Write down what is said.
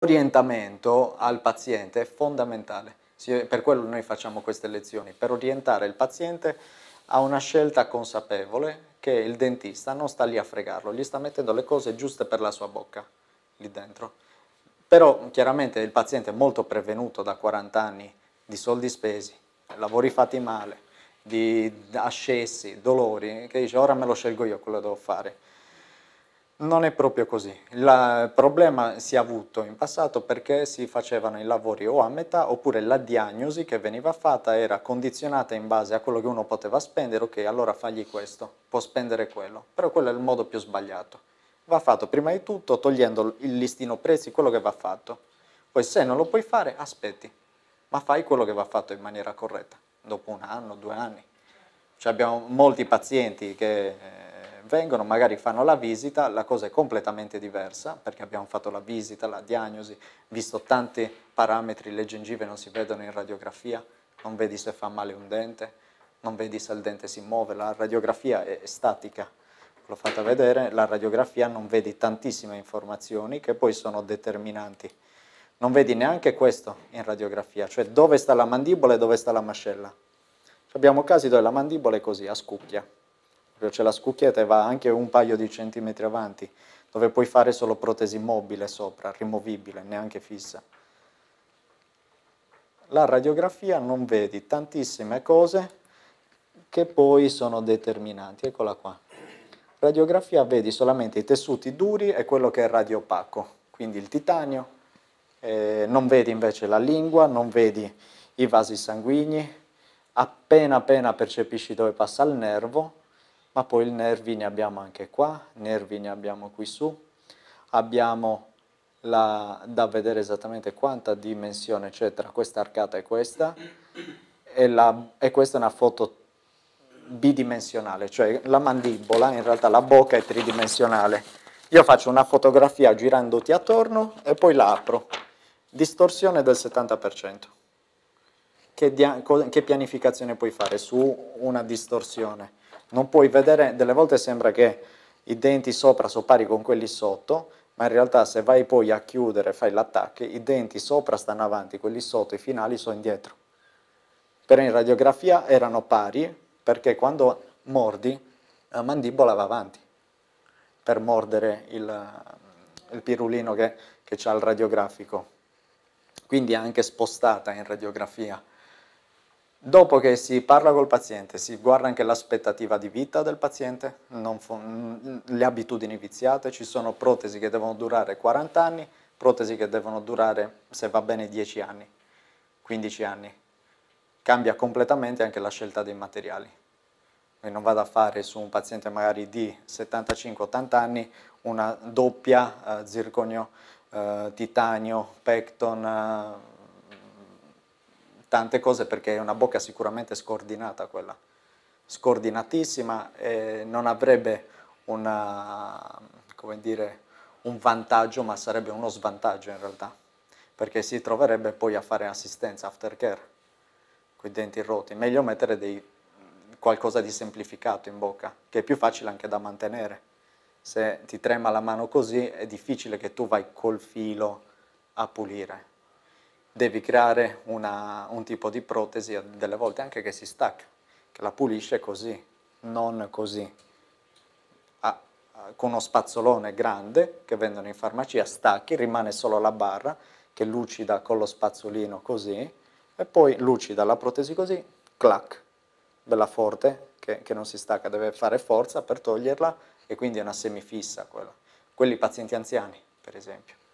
L'orientamento al paziente è fondamentale, per quello noi facciamo queste lezioni, per orientare il paziente a una scelta consapevole che il dentista non sta lì a fregarlo, gli sta mettendo le cose giuste per la sua bocca, lì dentro. Però chiaramente il paziente è molto prevenuto da 40 anni di soldi spesi, lavori fatti male, di ascessi, dolori, che dice ora me lo scelgo io quello che devo fare. Non è proprio così. Il problema si è avuto in passato perché si facevano i lavori o a metà oppure la diagnosi che veniva fatta era condizionata in base a quello che uno poteva spendere, ok allora fagli questo, può spendere quello, però quello è il modo più sbagliato. Va fatto prima di tutto togliendo il listino prezzi, quello che va fatto, poi se non lo puoi fare aspetti, ma fai quello che va fatto in maniera corretta, dopo un anno, due anni. Cioè abbiamo molti pazienti che... Eh, vengono, magari fanno la visita, la cosa è completamente diversa perché abbiamo fatto la visita, la diagnosi, visto tanti parametri, le gengive non si vedono in radiografia, non vedi se fa male un dente, non vedi se il dente si muove, la radiografia è, statica, l'ho fatta vedere, la radiografia non vedi tantissime informazioni che poi sono determinanti. Non vedi neanche questo in radiografia, cioè dove sta la mandibola e dove sta la mascella. Abbiamo casi dove la mandibola è così, a scucchia, c'è la scucchietta e va anche un paio di centimetri avanti, dove puoi fare solo protesi mobile sopra, rimovibile, neanche fissa. La radiografia non vedi tantissime cose che poi sono determinanti, eccola qua. Radiografia vedi solamente i tessuti duri e quello che è radiopaco, quindi il titanio, eh, non vedi invece la lingua, non vedi i vasi sanguigni, appena appena percepisci dove passa il nervo, ma poi nervi ne abbiamo anche qua, nervi ne abbiamo qui su, abbiamo la, da vedere esattamente quanta dimensione c'è tra questa arcata e questa, e, la, e questa è una foto bidimensionale, cioè la mandibola, in realtà la bocca è tridimensionale. Io faccio una fotografia girandoti attorno e poi la apro. Distorsione del 70%. Che, che pianificazione puoi fare su una distorsione? non puoi vedere, delle volte sembra che i denti sopra sono pari con quelli sotto, ma in realtà se vai poi a chiudere fai l'attacco, i denti sopra stanno avanti, quelli sotto, i finali sono indietro. Però in radiografia erano pari perché quando mordi la mandibola va avanti per mordere il, il pirulino che, che ha il radiografico. Quindi è anche spostata in radiografia. Dopo che si parla col paziente, si guarda anche l'aspettativa di vita del paziente, le abitudini viziate, ci sono protesi che devono durare 40 anni, protesi che devono durare, se va bene, 10 anni, 15 anni. Cambia completamente anche la scelta dei materiali. E non vado a fare su un paziente magari di 75-80 anni una doppia eh, zirconio, eh, titanio, pecton, eh, tante cose perché è una bocca sicuramente scordinata quella, scordinatissima e non avrebbe una, dire, un vantaggio ma sarebbe uno svantaggio in realtà perché si troverebbe poi a fare assistenza, aftercare con i denti rotti. Meglio mettere dei, qualcosa di semplificato in bocca che è più facile anche da mantenere se ti trema la mano così è difficile che tu vai col filo a pulire devi creare una, un tipo di protesi, delle volte anche che si stacca, che la pulisce così, non così. Ah, con uno spazzolone grande che vendono in farmacia, stacchi, rimane solo la barra che è lucida con lo spazzolino così e poi lucida la protesi così, clac, bella forte, che, che non si stacca, deve fare forza per toglierla e quindi è una semifissa quella. Quelli pazienti anziani, per esempio.